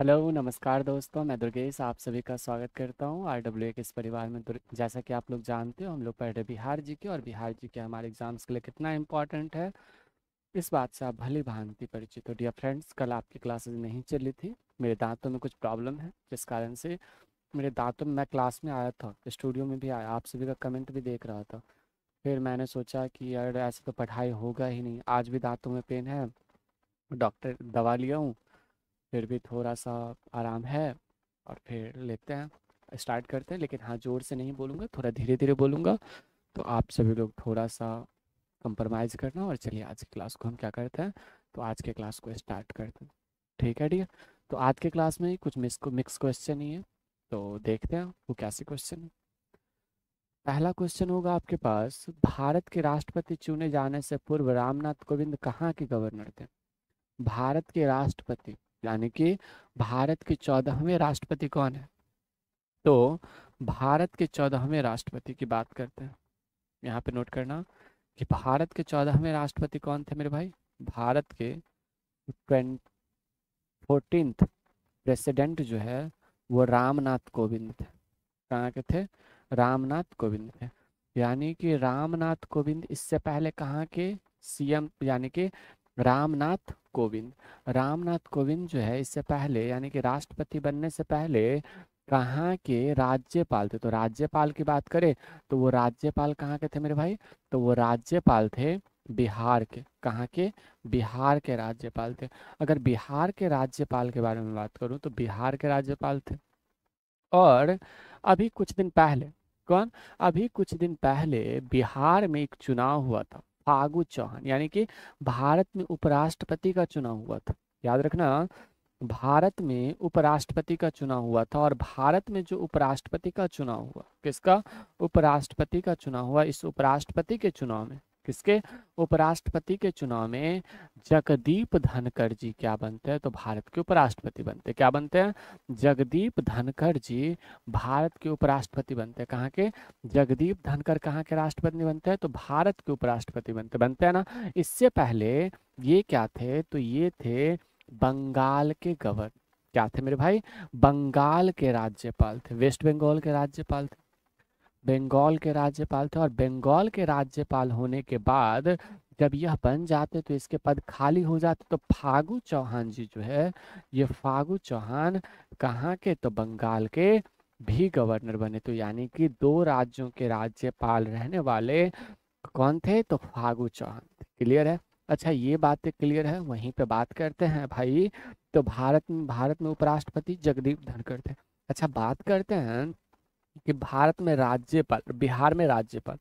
Hello नमस्कार दोस्तों मैं दुर्गेश आप सभी का स्वागत करता हूं आर डब्ल्यू के इस परिवार में जैसा कि आप लोग जानते हो हम लोग पढ़ रहे बिहार जी के और बिहार जी के हमारे एग्जाम्स के लिए कितना इम्पोर्टेंट है इस बात से आप भली भांति परिचित हो डियर फ्रेंड्स कल आपकी क्लासेज नहीं चली थी मेरे दांतों में कुछ प्रॉब्लम है जिस कारण से मेरे दांतों में मैं क्लास में आया था स्टूडियो में भी आया आप सभी का कमेंट भी देख रहा था फिर मैंने सोचा कि यार ऐसे तो पढ़ाई होगा ही नहीं आज भी दांतों में पेन है डॉक्टर दवा लिया हूँ फिर भी थोड़ा सा आराम है और फिर लेते हैं स्टार्ट करते हैं लेकिन हाँ ज़ोर से नहीं बोलूँगा थोड़ा धीरे धीरे बोलूँगा तो आप सभी लोग थोड़ा सा कंप्रोमाइज़ करना और चलिए आज की क्लास को हम क्या करते हैं तो आज के क्लास को स्टार्ट करते हैं ठीक है ठीक है तो आज के क्लास में कुछ मिस को मिक्स क्वेश्चन ही है तो देखते हैं वो कैसे क्वेश्चन है पहला क्वेश्चन होगा आपके पास भारत के राष्ट्रपति चुने जाने से पूर्व रामनाथ कोविंद कहाँ के गवर्नर थे भारत के राष्ट्रपति यानी कि भारत के चौदहवें राष्ट्रपति कौन है तो भारत के चौदहवें राष्ट्रपति की बात करते हैं यहाँ पे नोट करना कि भारत के चौदहवें राष्ट्रपति कौन थे मेरे भाई भारत के फोर्टीन प्रेसिडेंट जो है वो रामनाथ कोविंद थे कहाँ के थे रामनाथ कोविंद थे यानी कि रामनाथ कोविंद इससे पहले कहाँ के सीएम यानी कि रामनाथ कोविंद रामनाथ कोविंद जो है इससे पहले यानी कि राष्ट्रपति बनने से पहले कहाँ के राज्यपाल थे तो राज्यपाल की बात करें तो वो राज्यपाल कहाँ के थे मेरे भाई तो वो राज्यपाल थे बिहार के कहाँ के बिहार के राज्यपाल थे अगर बिहार के राज्यपाल के बारे में बात करूँ तो बिहार के राज्यपाल थे और अभी कुछ दिन पहले कौन अभी कुछ दिन पहले बिहार में एक चुनाव हुआ था फागु चौहान यानी कि भारत में उपराष्ट्रपति का चुनाव हुआ था याद रखना भारत में उपराष्ट्रपति का चुनाव हुआ था और भारत में जो उपराष्ट्रपति का चुनाव हुआ किसका उपराष्ट्रपति का चुनाव हुआ इस उपराष्ट्रपति के चुनाव में किसके उपराष्ट्रपति के चुनाव में जगदीप धनकर जी क्या बनते हैं तो भारत के उपराष्ट्रपति बनते क्या बनते हैं जगदीप धनकर जी भारत के उपराष्ट्रपति बनते हैं कहाँ के जगदीप धनकर कहाँ के राष्ट्रपति बनते हैं तो भारत के उपराष्ट्रपति बनते बनते हैं ना इससे पहले ये क्या थे तो ये थे बंगाल के गवर्नर क्या थे मेरे भाई बंगाल के राज्यपाल थे वेस्ट बंगाल के राज्यपाल थे बंगाल के राज्यपाल थे और बंगाल के राज्यपाल होने के बाद जब यह बन जाते तो इसके पद खाली हो जाते तो फागू चौहान जी जो है ये फागू चौहान कहाँ के तो बंगाल के भी गवर्नर बने तो यानी कि दो राज्यों के राज्यपाल रहने वाले कौन थे तो फागू चौहान क्लियर है अच्छा ये बातें क्लियर है वहीं पे बात करते हैं भाई तो भारत में भारत में उपराष्ट्रपति जगदीप धनखड़ थे अच्छा बात करते हैं कि भारत में राज्यपाल बिहार में राज्यपाल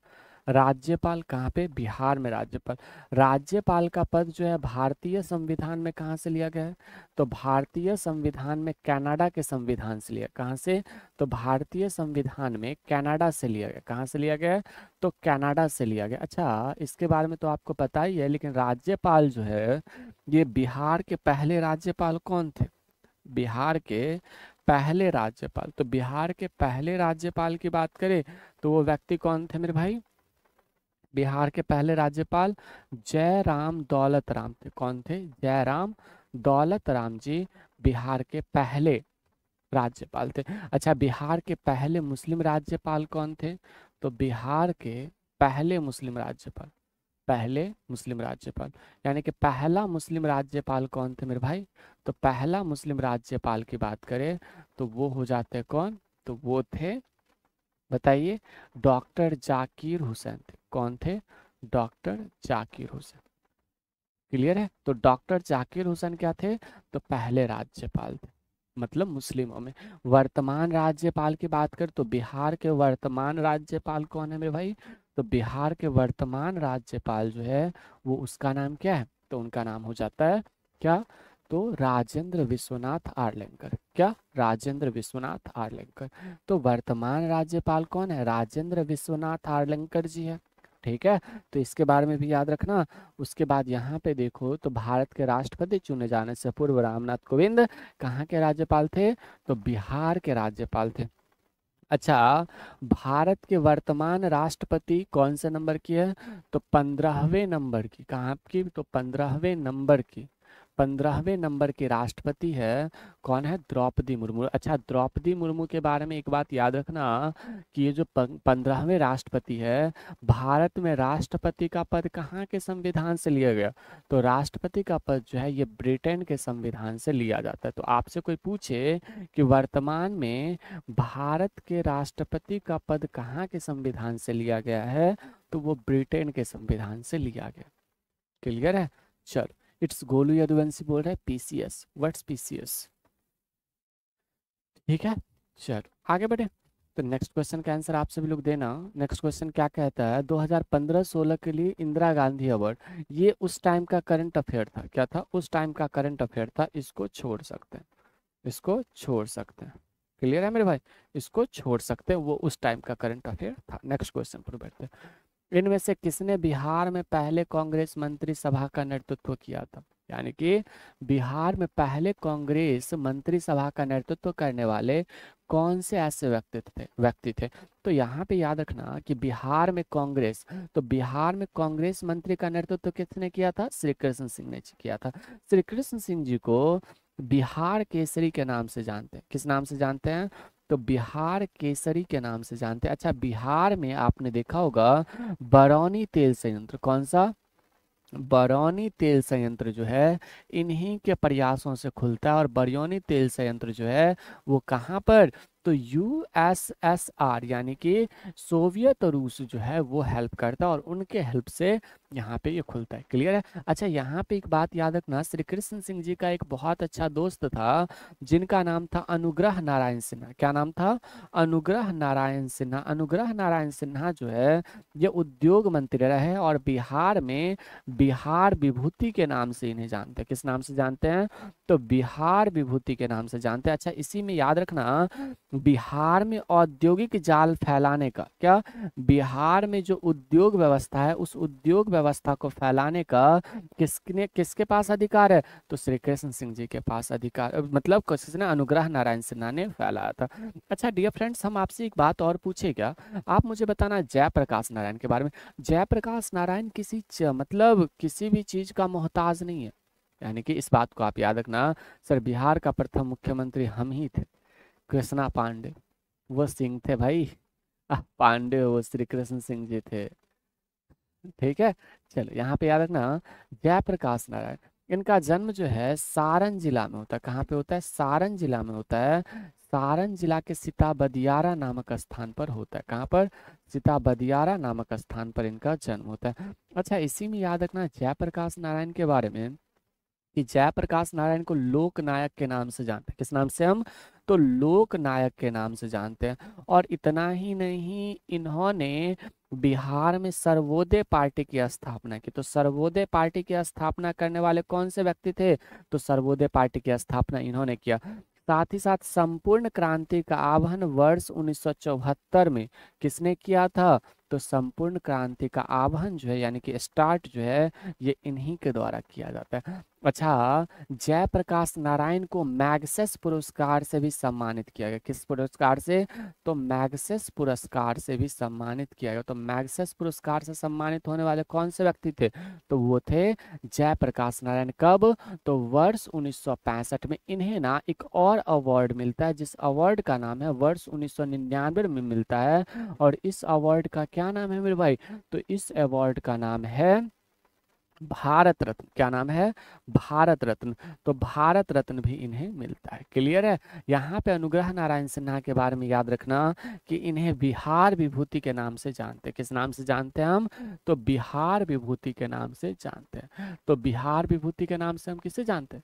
राज्यपाल कहाँ पे बिहार में राज्यपाल राज्यपाल का पद जो है भारतीय संविधान में कहाँ से लिया गया है तो भारतीय संविधान में कनाडा के संविधान से लिया कहाँ से तो भारतीय संविधान में कनाडा से लिया गया कहाँ से लिया गया है तो कनाडा से लिया गया अच्छा इसके बारे में तो आपको पता ही है लेकिन राज्यपाल जो है ये बिहार के पहले राज्यपाल कौन थे बिहार के पहले राज्यपाल तो बिहार के पहले राज्यपाल की बात करें तो वो व्यक्ति कौन थे मेरे भाई बिहार के पहले राज्यपाल जयराम दौलत राम थे कौन थे जयराम दौलत राम जी बिहार के पहले राज्यपाल थे अच्छा बिहार के पहले मुस्लिम राज्यपाल कौन थे तो बिहार के पहले मुस्लिम राज्यपाल पहले मुस्लिम राज्यपाल यानी कि पहला मुस्लिम राज्यपाल कौन थे मेरे भाई तो पहला मुस्लिम राज्यपाल की बात करें तो वो हो जाते कौन तो वो थे बताइए डॉक्टर जाकिर हुसैन थे कौन थे डॉक्टर जाकिर हुसैन क्लियर है तो डॉक्टर जाकिर हुसैन क्या थे तो पहले राज्यपाल थे मतलब मुस्लिमों में वर्तमान राज्यपाल की बात करें तो बिहार के वर्तमान राज्यपाल कौन है मेरे भाई तो बिहार के वर्तमान राज्यपाल जो है वो उसका नाम क्या है तो उनका नाम हो जाता है क्या तो राजेंद्र विश्वनाथ आर्लेंकर क्या राजेंद्र विश्वनाथ आर्लेंकर तो वर्तमान राज्यपाल कौन है राजेंद्र विश्वनाथ आर्लेंकर जी है ठीक है तो इसके बारे में भी याद रखना उसके बाद यहाँ पे देखो तो भारत के राष्ट्रपति चुने जाने से पूर्व रामनाथ कोविंद कहाँ के राज्यपाल थे तो बिहार के राज्यपाल थे अच्छा भारत के वर्तमान राष्ट्रपति कौन से नंबर की है तो पंद्रहवें नंबर की कहाँ की तो पंद्रहवें नंबर की पंद्रहवें नंबर के राष्ट्रपति है कौन है द्रौपदी मुर्मू अच्छा द्रौपदी मुर्मू के बारे में एक बात याद रखना कि ये जो पंद्रहवें राष्ट्रपति है भारत में राष्ट्रपति का पद कहाँ के संविधान से लिया गया तो राष्ट्रपति का पद जो है ये ब्रिटेन के संविधान से लिया जाता है तो आपसे कोई पूछे कि वर्तमान में भारत के राष्ट्रपति का पद कहाँ के संविधान से लिया गया है तो वो ब्रिटेन के संविधान से लिया गया क्लियर है चलो इट्स गोलू यदुवंशी बोल रहा है पीसीएस व्हाट्स पीसीएस ठीक है चलो आगे बढ़े तो नेक्स्ट क्वेश्चन का आंसर आप सभी लोग देना नेक्स्ट क्वेश्चन क्या कहता है 2015-16 के लिए इंदिरा गांधी अवार्ड ये उस टाइम का करंट अफेयर था क्या था उस टाइम का करंट अफेयर था इसको छोड़ सकते हैं इसको छोड़ सकते हैं क्लियर है मेरे भाई इसको छोड़ सकते हैं वो उस टाइम का करंट अफेयर था नेक्स्ट क्वेश्चन पर बैठते हैं इनमें से किसने बिहार में पहले कांग्रेस मंत्री सभा का नेतृत्व किया था यानी कि बिहार में पहले कांग्रेस मंत्री सभा का नेतृत्व करने वाले कौन से ऐसे व्यक्ति थे व्यक्ति थे तो यहाँ पे याद रखना कि बिहार में कांग्रेस तो बिहार में कांग्रेस मंत्री का नेतृत्व किसने किया था श्री कृष्ण सिंह ने किया था श्री कृष्ण सिंह जी को बिहार केसरी के नाम से जानते हैं किस नाम से जानते हैं तो बिहार केसरी के नाम से जानते हैं अच्छा बिहार में आपने देखा होगा बरौनी तेल संयंत्र कौन सा बरौनी तेल संयंत्र जो है इन्हीं के प्रयासों से खुलता है और बरौनी तेल संयंत्र जो है वो कहाँ पर तो यूएसएसआर यानी कि सोवियत रूस जो है वो हेल्प करता है और उनके हेल्प से यहाँ पे ये खुलता है क्लियर है अच्छा यहाँ पे एक बात याद रखना श्री कृष्ण सिंह जी का एक बहुत अच्छा दोस्त था जिनका नाम था अनुग्रह नारायण सिन्हा क्या नाम था अनुग्रह नारायण सिन्हा अनुग्रह नारायण सिन्हा जो है ये उद्योग मंत्री रहे और बिहार में बिहार विभूति के नाम से इन्हें जानते हैं किस नाम से जानते हैं तो बिहार विभूति के नाम से जानते हैं अच्छा इसी में याद रखना बिहार में औद्योगिक जाल फैलाने का क्या बिहार में जो उद्योग व्यवस्था है उस उद्योग व्यवस्था को फैलाने का किसने किसके पास अधिकार है तो श्री कृष्ण सिंह जी के पास अधिकार मतलब किसने अनुग्रह नारायण सिन्हा ने फैलाया था अच्छा डियर फ्रेंड्स हम आपसे एक बात और पूछे क्या आप मुझे बताना जयप्रकाश नारायण के बारे में जयप्रकाश नारायण किसी मतलब किसी भी चीज का मोहताज नहीं है यानी कि इस बात को आप याद रखना सर बिहार का प्रथम मुख्यमंत्री हम ही थे कृष्णा पांडे वो सिंह थे भाई पांडे वो श्री कृष्ण सिंह जी थे ठीक है चलो यहाँ पे याद रखना जयप्रकाश नारायण इनका जन्म जो है सारण जिला में होता है कहाँ पे होता है सारण जिला में होता है सारण जिला के सीता बदियारा नामक स्थान पर होता है कहाँ पर सीता बदियारा नामक स्थान पर इनका जन्म होता है अच्छा इसी में याद रखना जयप्रकाश नारायण के बारे में कि जयप्रकाश नारायण को लोक नायक के नाम से जानते हैं किस नाम से हम तो लोक नायक के नाम से जानते हैं और इतना ही नहीं इन्होंने बिहार में सर्वोदय पार्टी की स्थापना की तो सर्वोदय पार्टी की स्थापना करने वाले कौन से व्यक्ति थे तो सर्वोदय पार्टी की स्थापना इन्होंने किया साथ ही साथ संपूर्ण क्रांति का आह्वान वर्ष उन्नीस में किसने किया था तो संपूर्ण क्रांति का आह्वान जो है यानी कि स्टार्ट जो है ये इन्हीं के द्वारा किया जाता है अच्छा जयप्रकाश नारायण को मैगसेस पुरस्कार से भी सम्मानित किया गया किस पुरस्कार से तो मैगसेस पुरस्कार से भी सम्मानित किया गया तो मैगसेस पुरस्कार से सम्मानित होने वाले कौन से व्यक्ति थे तो वो थे जयप्रकाश नारायण कब तो वर्ष 1965 में इन्हें ना एक और अवार्ड मिलता है जिस अवार्ड का नाम है वर्ष 1999 में मिलता है और इस अवार्ड का क्या नाम है मेरे भाई तो इस अवार्ड का नाम है भारत रत्न क्या नाम है भारत रत्न तो भारत रत्न भी इन्हें मिलता है क्लियर है यहाँ पे अनुग्रह नारायण सिन्हा के बारे में याद रखना कि इन्हें बिहार विभूति के नाम से जानते हैं किस नाम से जानते हैं हम तो बिहार विभूति के नाम से जानते हैं तो बिहार विभूति के नाम से हम किसे जानते हैं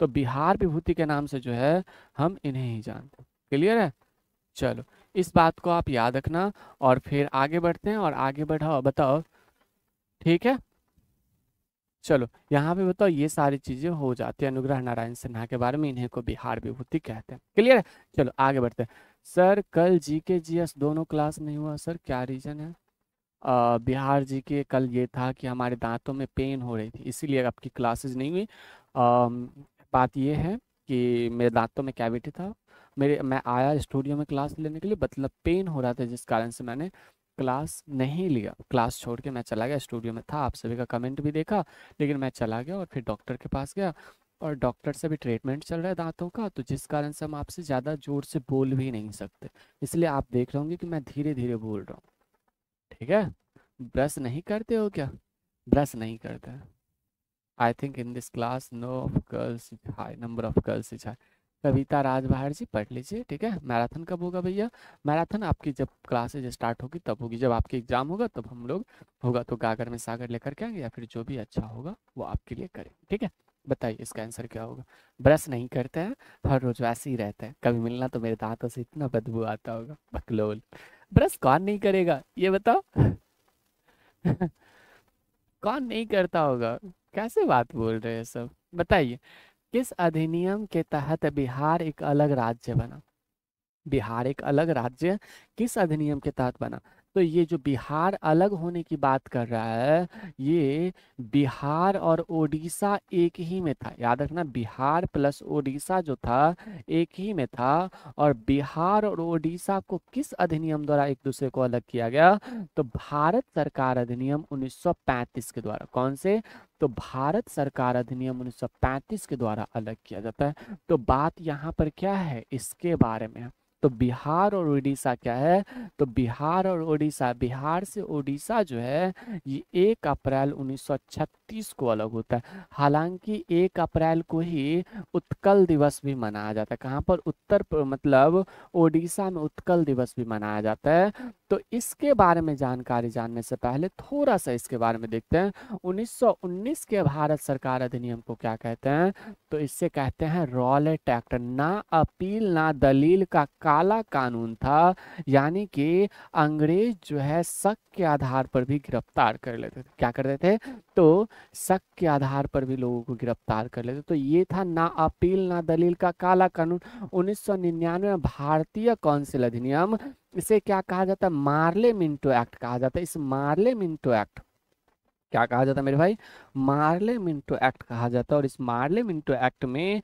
तो बिहार विभूति के नाम से जो है हम इन्हें ही जानते हैं क्लियर है चलो इस बात को आप याद रखना और फिर आगे बढ़ते हैं और आगे बढ़ाओ बताओ ठीक है चलो यहाँ पे बताओ ये सारी चीजें हो जाती है अनुग्रह नारायण सिन्हा के बारे में इन्हें को बिहार विभूति कहते हैं क्लियर है चलो आगे बढ़ते हैं सर कल जी के जी एस दोनों क्लास नहीं हुआ सर क्या रीजन है आ, बिहार जी के कल ये था कि हमारे दांतों में पेन हो रही थी इसीलिए आपकी क्लासेज नहीं हुई आ, बात ये है कि मेरे दांतों में कैविटी था मेरे मैं आया स्टूडियो में क्लास लेने के लिए मतलब पेन हो रहा था जिस कारण से मैंने क्लास नहीं लिया क्लास छोड़ के मैं चला गया स्टूडियो में था आप सभी का कमेंट भी देखा लेकिन मैं चला गया और फिर डॉक्टर के पास गया और डॉक्टर से भी ट्रीटमेंट चल रहा है दांतों का तो जिस कारण से हम आपसे ज़्यादा जोर से बोल भी नहीं सकते इसलिए आप देख रहे होंगे कि मैं धीरे धीरे बोल रहा हूँ ठीक है ब्रश नहीं करते हो क्या ब्रश नहीं करते I think in this class no of girls is high number of girls is high Kavita Raj Rajbahar ji पढ़ लीजिए ठीक है मैराथन कब होगा भैया मैराथन आपकी जब क्लासेज स्टार्ट होगी तब होगी जब आपके एग्जाम होगा तब हम लोग होगा तो गागर में सागर लेकर के आएंगे या फिर जो भी अच्छा होगा वो आपके लिए करेंगे ठीक है बताइए इसका आंसर क्या होगा ब्रश नहीं करते हैं हर रोज वैसे ही रहते हैं कभी मिलना तो मेरे दांतों से इतना बदबू आता होगा बकलोल ब्रश कौन नहीं करेगा ये बताओ कौन नहीं करता होगा कैसे बात बोल रहे हैं सब बताइए किस अधिनियम के तहत बिहार एक अलग राज्य बना बिहार एक अलग राज्य किस अधिनियम के तहत बना तो ये जो बिहार अलग होने की बात कर रहा है ये बिहार और ओडिशा एक ही में था याद रखना बिहार प्लस ओडिशा जो था एक ही में था और बिहार और ओडिशा को किस अधिनियम द्वारा एक दूसरे को अलग किया गया तो भारत सरकार अधिनियम 1935 के द्वारा कौन से तो भारत सरकार अधिनियम 1935 के द्वारा अलग किया जाता है तो बात यहाँ पर क्या है इसके बारे में तो बिहार और उड़ीसा क्या है तो बिहार और उड़ीसा बिहार से उड़ीसा जो है ये एक अप्रैल उन्नीस तीस को अलग होता है हालांकि एक अप्रैल को ही उत्कल दिवस भी मनाया जाता है कहाँ पर उत्तर पर, मतलब ओडिशा में उत्कल दिवस भी मनाया जाता है तो इसके बारे में जानकारी जानने से पहले थोड़ा सा इसके बारे में देखते हैं 1919 के भारत सरकार अधिनियम को क्या कहते हैं तो इससे कहते हैं रॉलेट एक्ट ना अपील ना दलील का काला कानून था यानी कि अंग्रेज जो है शक के आधार पर भी गिरफ्तार कर लेते थे क्या करते थे तो शक के आधार पर भी लोगों को गिरफ्तार कर लेते तो ये था ना अपील ना दलील का काला कानून 1999 में भारतीय काउंसिल अधिनियम इसे क्या कहा जाता है मार्ले मिंटो एक्ट कहा जाता है इस मार्ले मिंटो एक्ट क्या कहा जाता है मेरे भाई मार्ले मिंटो एक्ट कहा जाता है और इस मार्ले मिंटो एक्ट में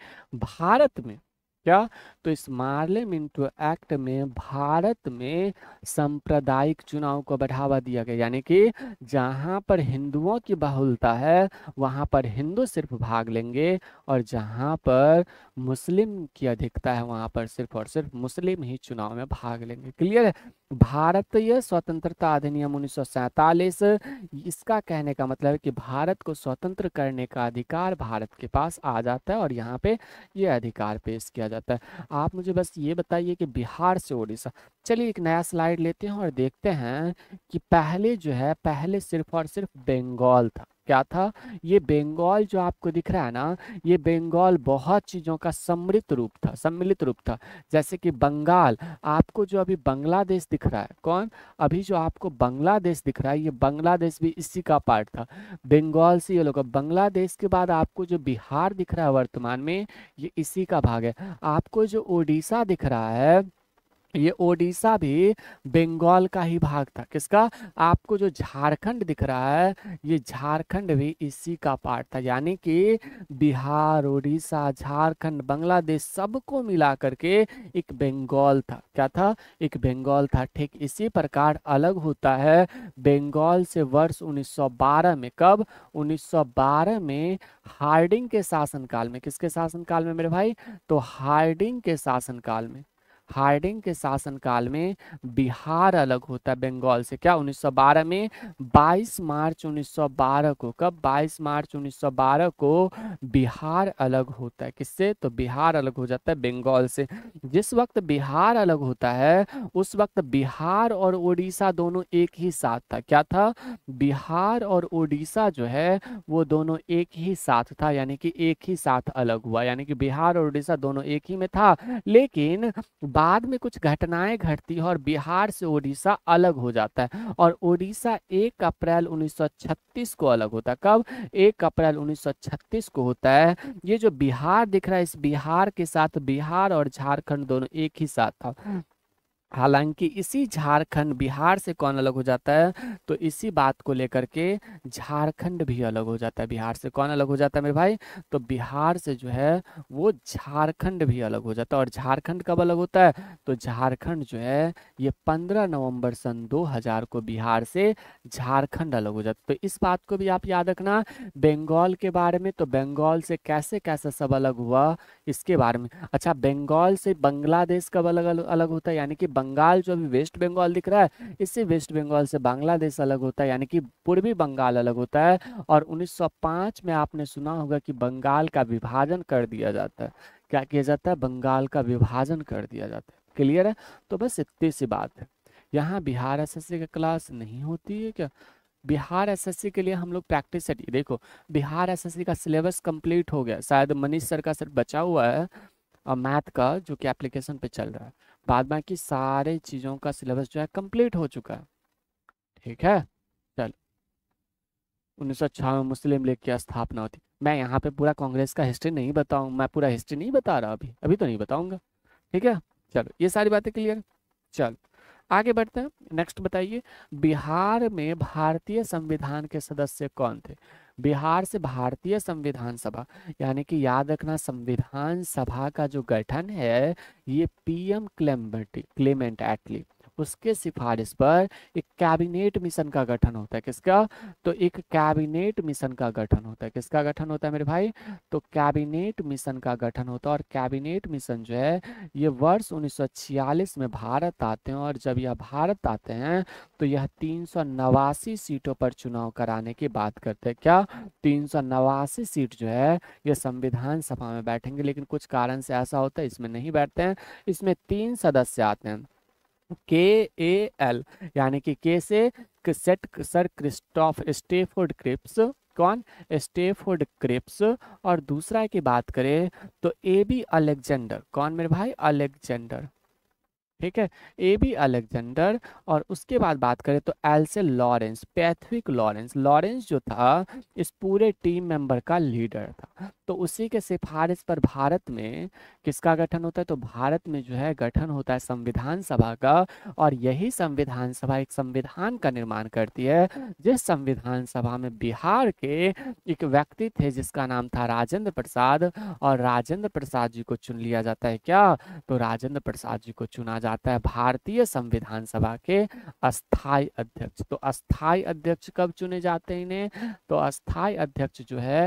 भारत में क्या तो इस मार्ले मिंटो एक्ट में भारत में सांप्रदायिक चुनाव को बढ़ावा दिया गया यानी कि जहाँ पर हिंदुओं की बहुलता है वहाँ पर हिंदू सिर्फ भाग लेंगे और जहाँ पर मुस्लिम की अधिकता है वहाँ पर सिर्फ और सिर्फ मुस्लिम ही चुनाव में भाग लेंगे क्लियर है भारतीय स्वतंत्रता अधिनियम उन्नीस इसका कहने का मतलब है कि भारत को स्वतंत्र करने का अधिकार भारत के पास आ जाता है और यहाँ पे ये अधिकार पेश किया जाता जाता है आप मुझे बस ये बताइए कि बिहार से उड़ीसा चलिए एक नया स्लाइड लेते हैं और देखते हैं कि पहले जो है पहले सिर्फ और सिर्फ बंगाल था क्या था ये बंगाल जो आपको दिख रहा है ना ये बंगाल बहुत चीज़ों का सम्मिलित रूप था सम्मिलित रूप था जैसे कि बंगाल आपको जो अभी बांग्लादेश दिख रहा है कौन अभी जो आपको बांग्लादेश दिख रहा है ये बांग्लादेश भी इसी का पार्ट था बंगाल से ये लोग बांग्लादेश के बाद आपको जो बिहार दिख रहा है वर्तमान में ये इसी का भाग है आपको जो उड़ीसा दिख रहा है ये ओडिशा भी बंगाल का ही भाग था किसका आपको जो झारखंड दिख रहा है ये झारखंड भी इसी का पार्ट था यानी कि बिहार ओडिशा झारखंड बांग्लादेश सबको मिला करके एक बंगाल था क्या था एक बंगाल था ठीक इसी प्रकार अलग होता है बंगाल से वर्ष 1912 में कब 1912 में हार्डिंग के शासनकाल में किसके शासनकाल में मेरे भाई तो हार्डिंग के शासनकाल में हार्डिंग के शासनकाल में बिहार अलग होता है बंगाल से क्या 1912 में 22 मार्च 1912 को कब 22 मार्च 1912 को बिहार अलग होता है किससे तो बिहार अलग हो जाता है बंगाल से जिस वक्त बिहार अलग होता है उस वक्त बिहार और उड़ीसा दोनों एक ही साथ था क्या था बिहार और उड़ीसा जो है वो दोनों एक ही साथ था यानी कि एक ही साथ अलग हुआ यानी कि बिहार और उड़ीसा दोनों एक ही में था लेकिन बाद में कुछ घटनाएं घटती है और बिहार से उड़ीसा अलग हो जाता है और उड़ीसा एक अप्रैल 1936 को अलग होता है कब एक अप्रैल 1936 को होता है ये जो बिहार दिख रहा है इस बिहार के साथ बिहार और झारखंड दोनों एक ही साथ था हालांकि इसी झारखंड बिहार से कौन अलग हो जाता है तो इसी बात को लेकर के झारखंड भी अलग हो जाता है बिहार से कौन अलग हो जाता है मेरे भाई तो बिहार से जो है वो झारखंड भी अलग हो जाता है और झारखंड कब अलग होता है तो झारखंड जो है ये पंद्रह नवंबर सन 2000 को बिहार से झारखंड अलग हो जाता है तो इस बात को भी आप याद रखना बंगाल के बारे में तो बंगाल से कैसे कैसे सब अलग हुआ इसके बारे में अच्छा बंगाल से बांग्लादेश कब अलग अलग होता है यानी कि बंगाल जो अभी वेस्ट बंगाल दिख रहा है इससे वेस्ट बंगाल से बांग्लादेश अलग होता है यानी कि पूर्वी बंगाल अलग होता है और 1905 में आपने सुना होगा कि बंगाल का विभाजन कर दिया जाता है क्या किया जाता है बंगाल का विभाजन कर दिया जाता है क्लियर है तो बस इतनी सी बात है यहाँ बिहार एस एस क्लास नहीं होती है क्या बिहार एसएससी के लिए हम लोग प्रैक्टिस सेट देखो बिहार एसएससी का सिलेबस कंप्लीट हो गया शायद मनीष सर का सर बचा हुआ है और मैथ का जो कि एप्लीकेशन पे चल रहा है बाद बाकी सारे चीज़ों का सिलेबस जो है कंप्लीट हो चुका है ठीक है चल उन्नीस में मुस्लिम लीग की स्थापना होती मैं यहाँ पे पूरा कांग्रेस का हिस्ट्री नहीं बताऊँ मैं पूरा हिस्ट्री नहीं बता रहा अभी अभी तो नहीं बताऊंगा ठीक है चलो ये सारी बातें क्लियर चल आगे बढ़ते हैं नेक्स्ट बताइए बिहार में भारतीय संविधान के सदस्य कौन थे बिहार से भारतीय संविधान सभा यानी कि याद रखना संविधान सभा का जो गठन है ये पीएम क्लेमेंट क्लेमेंट एटली उसके सिफारिश पर एक कैबिनेट मिशन का गठन होता है किसका तो एक कैबिनेट मिशन का गठन होता है किसका गठन होता है मेरे भाई तो कैबिनेट मिशन का गठन होता है और कैबिनेट मिशन जो है ये वर्ष उन्नीस में भारत आते हैं और जब यह भारत आते हैं तो यह तीन सीटों पर चुनाव कराने की बात करते हैं क्या तीन सीट जो है ये संविधान सभा में बैठेंगे लेकिन कुछ कारण से ऐसा होता है इसमें नहीं बैठते हैं इसमें तीन सदस्य आते हैं के ए एल यानी कि के से सेट सर क्रिस्टोफ स्टेफोर्ड क्रिप्स कौन स्टेफोर्ड क्रिप्स और दूसरा की बात करें तो ए बी अलेक्जेंडर कौन मेरे भाई अलेक्जेंडर ठीक है ए बी अलेक्जेंडर और उसके बाद बात करें तो एल से लॉरेंस पैथविक लॉरेंस लॉरेंस जो था इस पूरे टीम मेंबर का लीडर था तो उसी के सिफारिश पर भारत में किसका गठन होता है तो भारत में जो है गठन होता है संविधान सभा का और यही संविधान सभा एक संविधान का निर्माण करती है जिस संविधान सभा में बिहार के एक व्यक्ति थे जिसका नाम था राजेंद्र प्रसाद और राजेंद्र प्रसाद जी को चुन लिया जाता है क्या तो राजेंद्र प्रसाद जी को चुना जाता है भारतीय संविधान सभा के अस्थाई अध्यक्ष तो अस्थाई अध्यक्ष कब चुने जाते हैं इन्हें तो अस्थाई अध्यक्ष जो है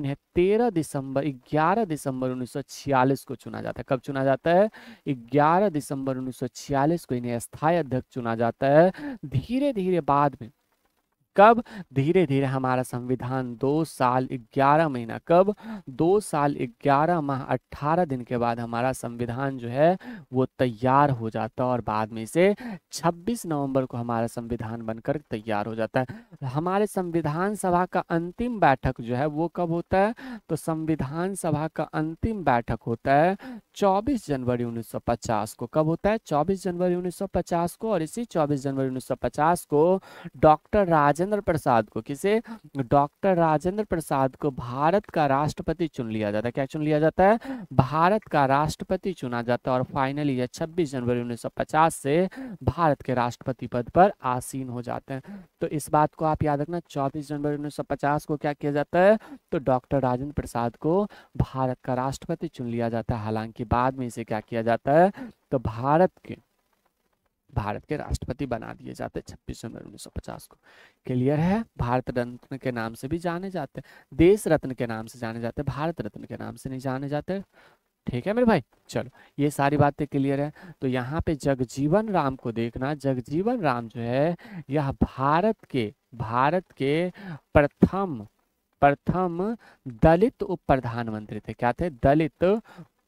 इन्हें 13 दिसंबर 11 दिसंबर 1946 को चुना जाता है कब चुना जाता है 11 दिसंबर 1946 को इन्हें अस्थाई अध्यक्ष चुना जाता है धीरे धीरे बाद में कब धीरे धीरे हमारा संविधान दो साल ग्यारह महीना कब दो साल ग्यारह माह अट्ठारह दिन के बाद हमारा संविधान जो है वो तैयार हो जाता है और बाद में से छब्बीस नवंबर को हमारा संविधान बनकर तैयार हो जाता है हमारे संविधान सभा का अंतिम बैठक जो है वो कब होता है तो संविधान सभा का अंतिम बैठक होता है चौबीस जनवरी उन्नीस को कब होता है चौबीस जनवरी उन्नीस को और इसी चौबीस जनवरी उन्नीस को डॉक्टर राज राजेंद्र प्रसाद को किसे डॉक्टर राजेंद्र प्रसाद को भारत का राष्ट्रपति चुन लिया जाता है क्या चुन लिया जाता है भारत का राष्ट्रपति चुना जाता है और फाइनली यह छब्बीस जनवरी 1950 से भारत के राष्ट्रपति पद पर आसीन हो जाते हैं तो इस बात को आप याद रखना चौबीस जनवरी 1950 को क्या किया जाता है तो डॉक्टर राजेंद्र प्रसाद को भारत का राष्ट्रपति चुन लिया जाता है हालांकि बाद में इसे क्या किया जाता है तो भारत के भारत के राष्ट्रपति बना दिए जाते छब्बीस जनवरी 1950 को क्लियर है भारत रत्न के नाम से भी जाने जाते देश रत्न के नाम से जाने जाते भारत रत्न के नाम से नहीं जाने जाते ठीक है मेरे भाई चलो ये सारी बातें क्लियर है तो यहाँ पे जगजीवन राम को देखना जगजीवन राम जो है यह भारत के भारत के प्रथम प्रथम दलित उप प्रधानमंत्री थे क्या थे दलित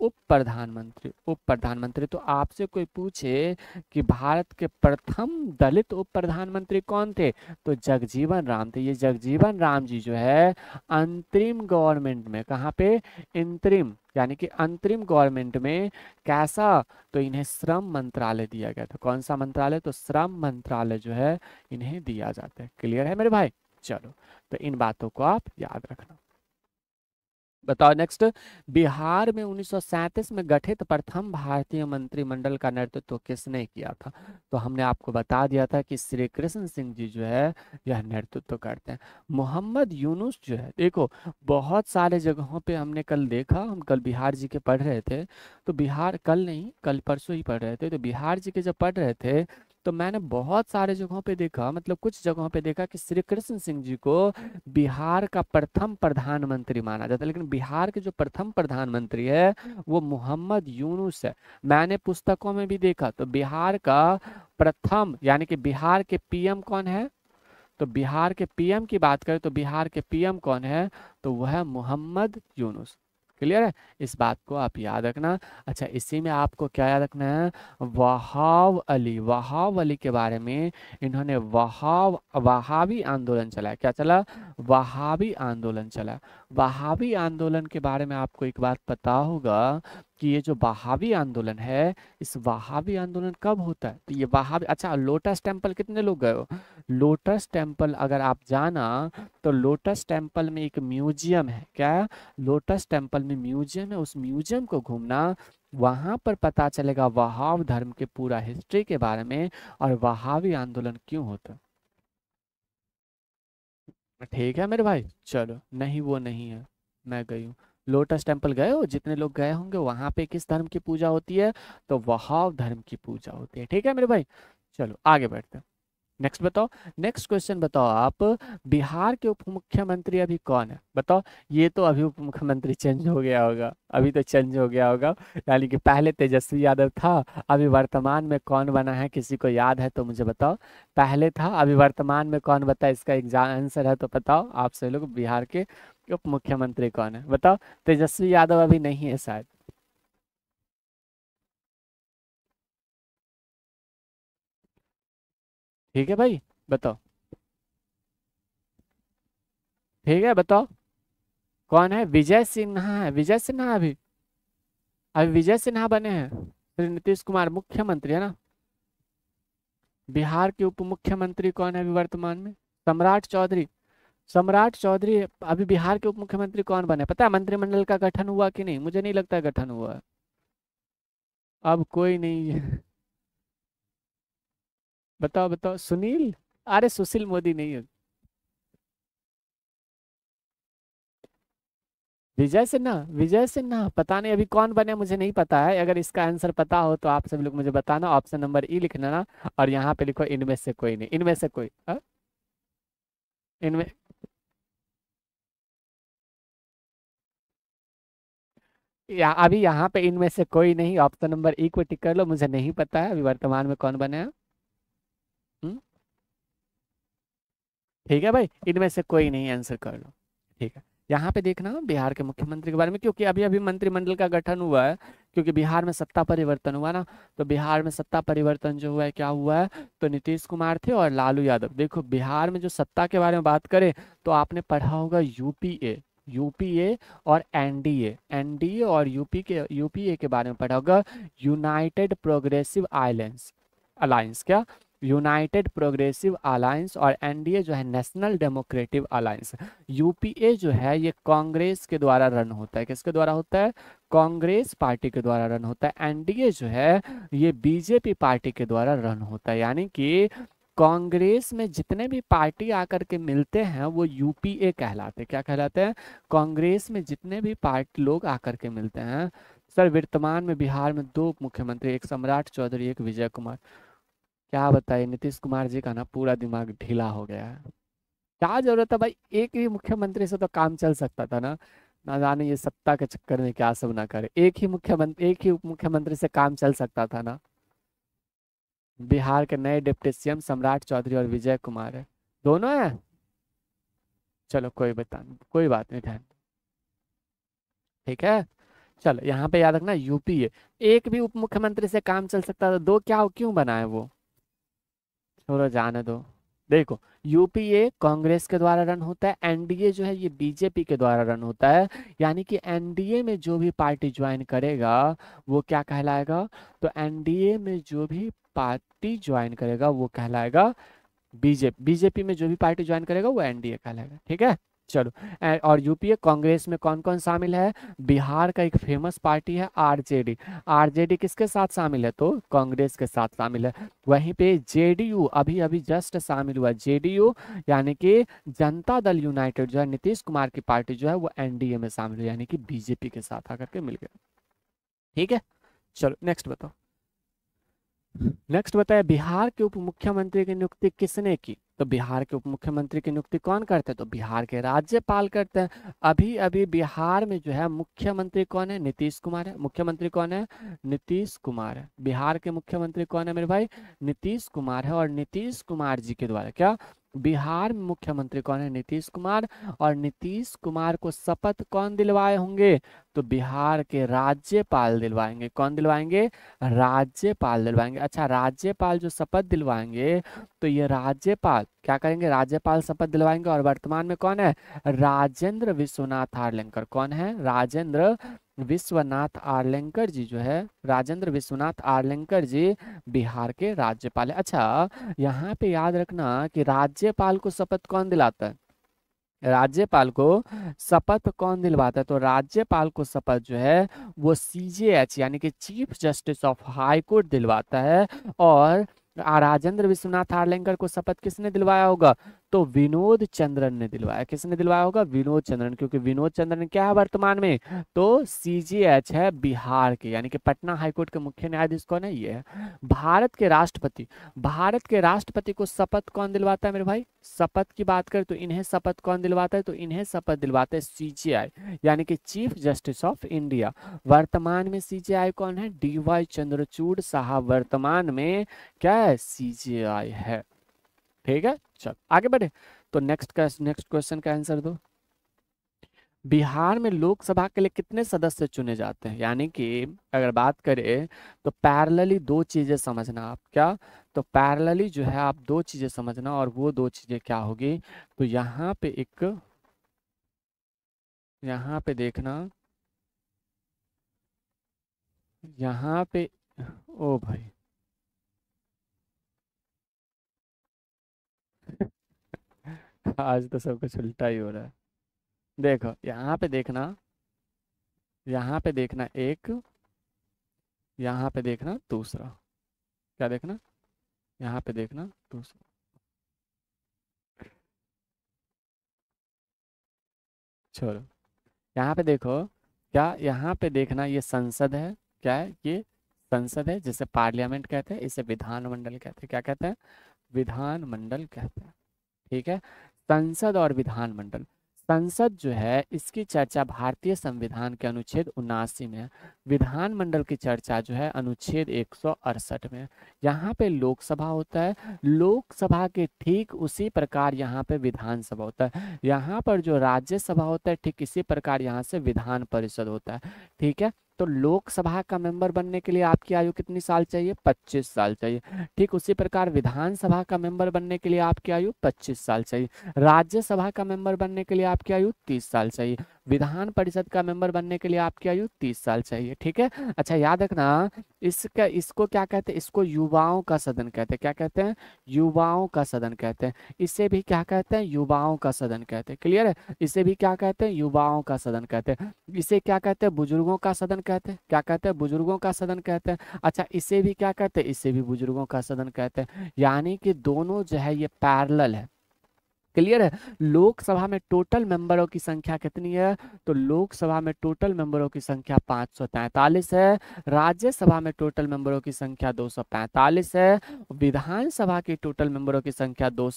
उप प्रधानमंत्री उप प्रधानमंत्री तो आपसे कोई पूछे कि भारत के प्रथम दलित उप प्रधानमंत्री कौन थे तो जगजीवन राम थे ये जगजीवन राम जी जो है अंतरिम गवर्नमेंट में कहाँ पे इंतरिम यानी कि अंतरिम गवर्नमेंट में कैसा तो इन्हें श्रम मंत्रालय दिया गया था कौन सा मंत्रालय तो श्रम मंत्रालय जो है इन्हें दिया जाता है क्लियर है मेरे भाई चलो तो इन बातों को आप याद रखना बताओ नेक्स्ट बिहार में उन्नीस में गठित प्रथम भारतीय मंत्रिमंडल का नेतृत्व तो किसने किया था तो हमने आपको बता दिया था कि श्री कृष्ण सिंह जी जो है यह नेतृत्व तो करते हैं मोहम्मद यूनुस जो है देखो बहुत सारे जगहों पे हमने कल देखा हम कल बिहार जी के पढ़ रहे थे तो बिहार कल नहीं कल परसों ही पढ़ रहे थे तो बिहार जी के जब पढ़ रहे थे तो मैंने बहुत सारे जगहों पे देखा मतलब कुछ जगहों पे देखा कि श्री कृष्ण सिंह जी को बिहार का प्रथम प्रधानमंत्री माना जाता है लेकिन बिहार के जो प्रथम प्रधानमंत्री है वो मोहम्मद यूनुस है मैंने पुस्तकों में भी देखा तो बिहार का प्रथम यानी कि बिहार के पीएम कौन है तो बिहार के पीएम की बात करें तो बिहार के पीएम कौन है तो वह मोहम्मद यूनुस क्लियर है इस बात को आप याद रखना अच्छा इसी में आपको क्या याद रखना है वहाव अली वहाव अली के बारे में इन्होंने वहाव वहावी आंदोलन चलाया क्या चला वहावी आंदोलन चला वहावी आंदोलन के बारे में आपको एक बात पता होगा कि ये जो बहावी आंदोलन है इस वहावी आंदोलन कब होता है तो ये वहावी अच्छा लोटस टेम्पल कितने लोग गए हो लोटस टेम्पल अगर आप जाना तो लोटस टेम्पल में एक म्यूजियम है क्या लोटस टेम्पल में म्यूजियम है उस म्यूजियम को घूमना वहाँ पर पता चलेगा वहाव धर्म के पूरा हिस्ट्री के बारे में और वहावी आंदोलन क्यों होता है ठीक है मेरे भाई चलो नहीं वो नहीं है मैं गई हूँ लोटस टेम्पल गए हो जितने लोग गए होंगे वहां पे किस धर्म की पूजा होती है तो वहाव धर्म की पूजा होती है ठीक है मेरे भाई चलो आगे बढ़ते हैं नेक्स्ट बताओ नेक्स्ट क्वेश्चन बताओ आप बिहार के उप मुख्यमंत्री अभी कौन है बताओ ये तो अभी उप मुख्यमंत्री चेंज हो गया होगा अभी तो चेंज हो गया होगा यानी कि पहले तेजस्वी यादव था अभी वर्तमान में कौन बना है किसी को याद है तो मुझे बताओ पहले था अभी वर्तमान में कौन बता इसका एग्जाम आंसर है तो बताओ आप सभी लोग बिहार के उप मुख्यमंत्री कौन है बताओ तेजस्वी यादव अभी नहीं है शायद ठीक है भाई बताओ ठीक है बताओ कौन है विजय सिन्हा है विजय सिन्हा अभी अभी विजय सिन्हा बने हैं फिर नीतीश कुमार मुख्यमंत्री है ना बिहार के उप मुख्यमंत्री कौन है अभी वर्तमान में सम्राट चौधरी सम्राट चौधरी अभी बिहार के उप मुख्यमंत्री कौन बने पता है मंत्रिमंडल का गठन हुआ कि नहीं मुझे नहीं लगता गठन हुआ अब कोई नहीं बताओ बताओ सुनील अरे सुशील मोदी नहीं है विजय सिन्हा विजय सिन्हा पता नहीं अभी कौन बने मुझे नहीं पता है अगर इसका आंसर पता हो तो आप सभी लोग मुझे बताना ऑप्शन नंबर ई लिखना ना और यहाँ पे लिखो इनमें से कोई नहीं इनमें से कोई हाँ? इनमें या अभी यहाँ पे इनमें से कोई नहीं ऑप्शन नंबर ई को टिक कर लो मुझे नहीं पता है अभी वर्तमान में कौन बने हैं ठीक है भाई इनमें से कोई नहीं आंसर कर लो ठीक है यहाँ पे देखना बिहार के मुख्यमंत्री के बारे में क्योंकि अभी अभी मंत्रिमंडल का गठन हुआ है क्योंकि बिहार में सत्ता परिवर्तन हुआ ना तो बिहार में सत्ता परिवर्तन जो हुआ है क्या हुआ है तो नीतीश कुमार थे और लालू यादव देखो बिहार में जो सत्ता के बारे में बात करें तो आपने पढ़ा होगा यूपीए यूपीए और एनडीए एनडीए और यूपी के यूपीए के बारे में पढ़ा होगा यूनाइटेड प्रोग्रेसिव आइलैंड अलायंस क्या यूनाइटेड प्रोग्रेसिव अलायंस और एनडीए जो है नेशनल डेमोक्रेटिव अलायंस यूपीए जो है ये कांग्रेस के द्वारा रन होता है किसके द्वारा होता है कांग्रेस पार्टी के द्वारा रन होता है एनडीए जो है ये बीजेपी पार्टी के द्वारा रन होता है यानी कि कांग्रेस में जितने भी पार्टी आकर के मिलते हैं वो यूपीए कहलाते क्या कहलाते हैं कांग्रेस में जितने भी पार्टी लोग आकर के मिलते हैं सर वर्तमान में बिहार में दो मुख्यमंत्री एक सम्राट चौधरी एक विजय कुमार क्या बताए नीतीश कुमार जी का ना पूरा दिमाग ढीला हो गया है क्या जरूरत है भाई एक ही मुख्यमंत्री से तो काम चल सकता था ना ना जाने ये सत्ता के चक्कर में क्या सब ना करे एक ही मुख्यमंत्री एक ही उप मुख्यमंत्री से काम चल सकता था ना बिहार के नए डिप्टी सीएम सम्राट चौधरी और विजय कुमार है दोनों है चलो कोई बता कोई बात नहीं ध्यान ठीक है चलो यहाँ पे याद रखना यूपी है एक भी उप मुख्यमंत्री से काम चल सकता था दो क्या क्यों बनाए वो थोड़ा जाने दो देखो यूपीए कांग्रेस के द्वारा रन होता है एनडीए जो है ये बीजेपी के द्वारा रन होता है यानी कि एनडीए में जो भी पार्टी ज्वाइन करेगा वो क्या कहलाएगा तो एनडीए में जो भी पार्टी ज्वाइन करेगा वो कहलाएगा बीजेपी बीजेपी में जो भी पार्टी ज्वाइन करेगा वो एनडीए कहलाएगा ठीक है चलो और यूपीए कांग्रेस में कौन कौन शामिल है बिहार का एक फेमस पार्टी है आरजेडी आरजेडी किसके साथ शामिल है तो कांग्रेस के साथ शामिल है वहीं पे जेडीयू अभी अभी जस्ट शामिल हुआ जेडीयू यानी कि जनता दल यूनाइटेड जो है नीतीश कुमार की पार्टी जो है वो एनडीए में शामिल हुई यानी कि बीजेपी के साथ आकर के मिल गया ठीक है चलो नेक्स्ट बताओ नेक्स्ट बताया बिहार के उप मुख्यमंत्री की नियुक्ति किसने की तो बिहार के उप मुख्यमंत्री की नियुक्ति कौन करते हैं तो बिहार के राज्यपाल करते हैं अभी अभी बिहार में जो है मुख्यमंत्री कौन है नीतीश कुमार है मुख्यमंत्री कौन है नीतीश कुमार है बिहार के मुख्यमंत्री कौन है मेरे भाई नीतीश कुमार है और नीतीश कुमार जी के द्वारा क्या बिहार में मुख्यमंत्री कौन है नीतीश कुमार और नीतीश कुमार को शपथ कौन दिलवाए होंगे तो बिहार के राज्यपाल दिलवाएंगे कौन दिलवाएंगे राज्यपाल दिलवाएंगे अच्छा राज्यपाल जो शपथ दिलवाएंगे तो ये राज्यपाल क्या करेंगे राज्यपाल शपथ दिलवाएंगे और वर्तमान में कौन है राजेंद्र विश्वनाथ आर्लिंकर कौन है राजेंद्र विश्वनाथ आर्लेंकर जी जो है राजेंद्र विश्वनाथ आर्लेंकर जी बिहार के राज्यपाल है अच्छा यहाँ पे याद रखना कि राज्यपाल को शपथ कौन दिलाता है राज्यपाल को शपथ कौन दिलवाता है तो राज्यपाल को शपथ जो है वो सीजेएच यानी कि chief justice of high court दिलवाता है और राजेंद्र विश्वनाथ आर्लेंकर को शपथ किसने दिलवाया होगा तो विनोद चंद्रन ने दिलवाया किसने दिलवाया होगा विनोद चंद्रन क्योंकि विनोद चंद्रन क्या है वर्तमान में तो सीजीएच है बिहार के यानी कि पटना हाईकोर्ट के मुख्य न्यायाधीश कौन है ये है भारत के राष्ट्रपति भारत के राष्ट्रपति को शपथ कौन दिलवाता है मेरे भाई शपथ की बात करें तो इन्हें शपथ कौन दिलवाता है तो इन्हें शपथ दिलवाता है सीजीआई यानी कि चीफ जस्टिस ऑफ इंडिया वर्तमान में सीजीआई कौन है डी वाई चंद्रचूड़ साहब वर्तमान में क्या है सीजीआई है ठीक है चल आगे बढ़े तो नेक्स्ट नेक्स्ट क्वेश्चन का आंसर दो बिहार में लोकसभा के लिए कितने सदस्य चुने जाते हैं यानी कि अगर बात करें तो पैरेलली दो चीज़ें समझना आप क्या तो पैरेलली जो है आप दो चीज़ें समझना और वो दो चीज़ें क्या होगी तो यहाँ पे एक यहाँ पे देखना यहाँ पे ओ भाई आज तो सब कुछ उल्टा ही हो रहा है देखो यहाँ पे देखना यहाँ पे देखना एक यहाँ पे देखना दूसरा क्या देखना यहाँ पे देखना दूसरा छोड़ो यहाँ पे देखो क्या यहाँ पे देखना ये संसद है क्या है ये संसद है जिसे पार्लियामेंट कहते हैं इसे विधानमंडल कहते हैं क्या कहते हैं विधानमंडल कहते हैं ठीक है संसद और विधानमंडल संसद जो है इसकी चर्चा भारतीय संविधान के अनुच्छेद उनासी में विधानमंडल की चर्चा जो है अनुच्छेद एक में यहाँ पे लोकसभा होता है लोकसभा के ठीक उसी प्रकार यहाँ पे विधानसभा होता है यहाँ पर जो राज्यसभा होता है ठीक इसी प्रकार यहाँ से विधान परिषद होता है ठीक है तो लोकसभा का मेंबर बनने के लिए आपकी आयु कितनी साल चाहिए 25 साल चाहिए ठीक उसी प्रकार विधानसभा का मेंबर बनने के लिए आपकी आयु 25 साल चाहिए राज्यसभा का मेंबर बनने के लिए आपकी आयु 30 साल चाहिए विधान परिषद का मेंबर बनने के लिए आपकी आयु तीस साल चाहिए ठीक है अच्छा याद रखना इसका इसको क्या कहते हैं इसको युवाओं का सदन कहते हैं क्या कहते हैं युवाओं का सदन कहते हैं इसे भी क्या कहते हैं युवाओं का सदन कहते हैं क्लियर है इसे भी क्या कहते हैं युवाओं का सदन कहते हैं इसे क्या कहते हैं बुजुर्गों का सदन कहते हैं क्या कहते हैं बुजुर्गों का सदन कहते हैं अच्छा इसे भी क्या कहते हैं इसे भी बुजुर्गों का सदन कहते हैं यानी कि दोनों जो है ये पैरल है क्लियर है लोकसभा में टोटल मेंबरों की संख्या कितनी है तो लोकसभा में टोटल मेंबरों की संख्या पाँच है राज्यसभा में टोटल मेंबरों की संख्या दो है विधानसभा की टोटल मेंबरों की संख्या दो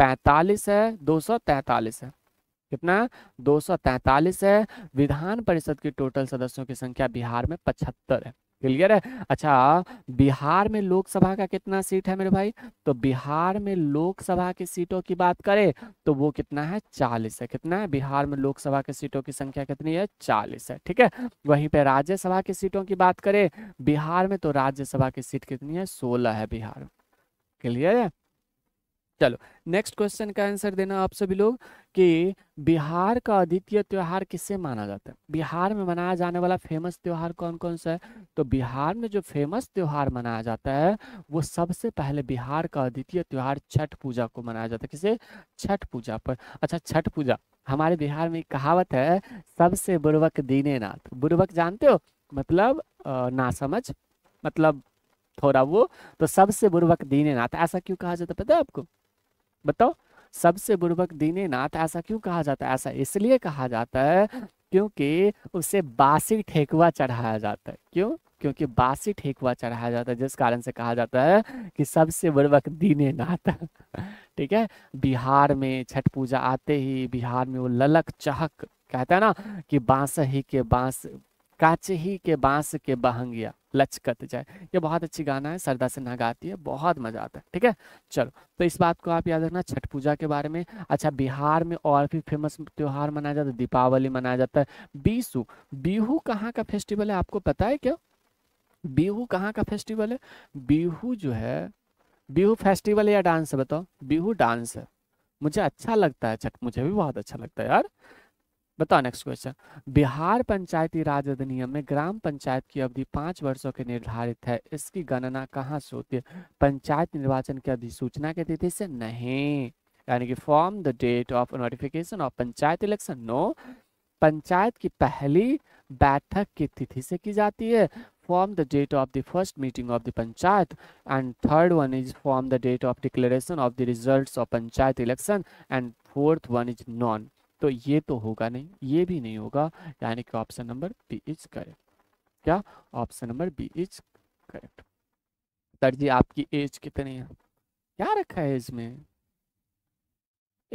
है दो है कितना दो है विधान परिषद की टोटल सदस्यों की संख्या बिहार में पचहत्तर है क्लियर है अच्छा बिहार में लोकसभा का कितना सीट है मेरे भाई तो बिहार में लोकसभा की सीटों की बात करें तो वो कितना है चालीस है कितना है बिहार में लोकसभा की सीटों की संख्या कितनी है चालीस है ठीक है वहीं पे राज्यसभा की सीटों की बात करें बिहार में तो राज्यसभा की सीट कितनी है सोलह है बिहार क्लियर है चलो नेक्स्ट क्वेश्चन का आंसर देना आप सभी लोग कि बिहार का अद्वितीय त्यौहार किससे माना जाता है बिहार में मनाया जाने वाला फेमस त्यौहार कौन कौन सा है तो बिहार में जो फेमस त्यौहार मनाया जाता है वो सबसे पहले बिहार का अद्वितीय त्यौहार छठ पूजा को मनाया जाता है किसे छठ पूजा पर अच्छा छठ पूजा हमारे बिहार में कहावत है सबसे बुर्वक दीने नाथ बुर्वक जानते हो मतलब ना समझ मतलब थोड़ा वो तो सबसे बुर्वक दीने नाथ ऐसा क्यों कहा जाता पता है आपको बताओ सबसे बुड़बक दीने नाथ ऐसा क्यों कहा जाता है ऐसा इसलिए कहा जाता है क्योंकि उसे बासी ठेकुआ चढ़ाया जाता है क्यों क्योंकि बासी ठेकुआ चढ़ाया जाता है जिस कारण से कहा जाता है कि सबसे बुर्वक दीने नाथ ठीक है बिहार में छठ पूजा आते ही बिहार में वो ललक चहक कहता है ना कि बांस ही के बांस काच ही के बांस के बहंगिया लचकत जाए ये बहुत अच्छी गाना है सरदा सिन्हा गाती है बहुत मजा आता है ठीक है चलो तो इस बात को आप याद रखना छठ पूजा के बारे में अच्छा बिहार में और भी फेमस त्यौहार मनाया जाता है दीपावली मनाया जाता है बीसू बीहू कहाँ का फेस्टिवल है आपको पता है क्या बीहू कहाँ का फेस्टिवल है बीहू जो है बीहू फेस्टिवल या डांस है बताओ बीहू डांस है मुझे अच्छा लगता है छठ मुझे भी बहुत अच्छा लगता है यार बताओ नेक्स्ट क्वेश्चन बिहार पंचायती राज अधिनियम में ग्राम पंचायत की अवधि पांच वर्षों के निर्धारित है इसकी गणना कहाँ से होती है पंचायत निर्वाचन की अधिसूचना के तिथि से नहीं यानी कि from the date of notification of panchayat election no panchayat की पहली बैठक की तिथि से की जाती है from the date of the first meeting of the panchayat and third one is from the date of declaration of the results of panchayat election and fourth one is none तो ये तो होगा नहीं ये भी नहीं होगा यानी कि option number B is correct क्या option number B is correct sir ji आपकी एज कितनी है क्या रखा है में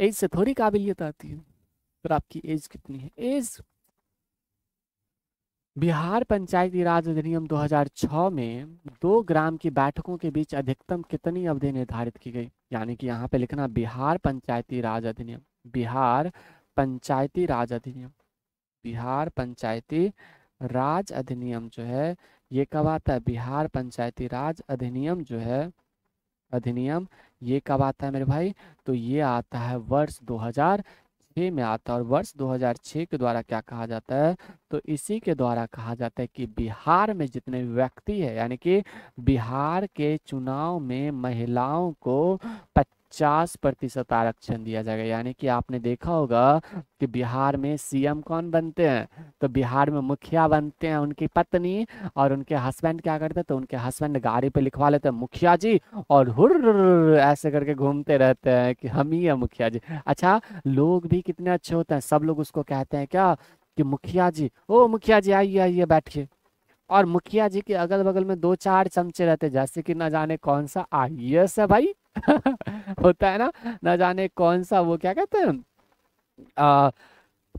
एज से थोड़ी काबिलियत आती है पर आपकी एज कितनी है एज बिहार पंचायती राज अधिनियम 2006 में दो ग्राम की बैठकों के बीच अधिकतम कितनी अवधि निर्धारित की गई यानी कि यहाँ पे लिखना बिहार पंचायती राज अधिनियम बिहार पंचायती राज अधिनियम बिहार पंचायती राज अधिनियम जो है ये कब आता है बिहार पंचायती राज अधिनियम जो है अधिनियम ये कब आता है मेरे भाई तो ये आता है वर्ष 2006 में आता है और वर्ष 2006 के द्वारा क्या कहा जाता है तो इसी के द्वारा कहा जाता है कि बिहार में जितने व्यक्ति है यानी कि बिहार के चुनाव में महिलाओं को 50 प्रतिशत आरक्षण दिया जाएगा यानी कि आपने देखा होगा कि बिहार में सीएम कौन बनते हैं तो बिहार में मुखिया बनते हैं उनकी पत्नी और उनके हस्बैंड क्या करते हैं तो उनके हस्बैंड गाड़ी पे लिखवा लेते हैं मुखिया जी और हु ऐसे करके घूमते रहते हैं कि हम ही है मुखिया जी अच्छा लोग भी कितने अच्छे होते हैं सब लोग उसको कहते हैं क्या कि मुखिया जी ओ मुखिया जी आइए आइए बैठिए और मुखिया जी के अगल बगल में दो चार चमचे रहते जैसे कि ना जाने कौन सा आई है भाई होता है ना ना जाने कौन सा वो क्या कहते हैं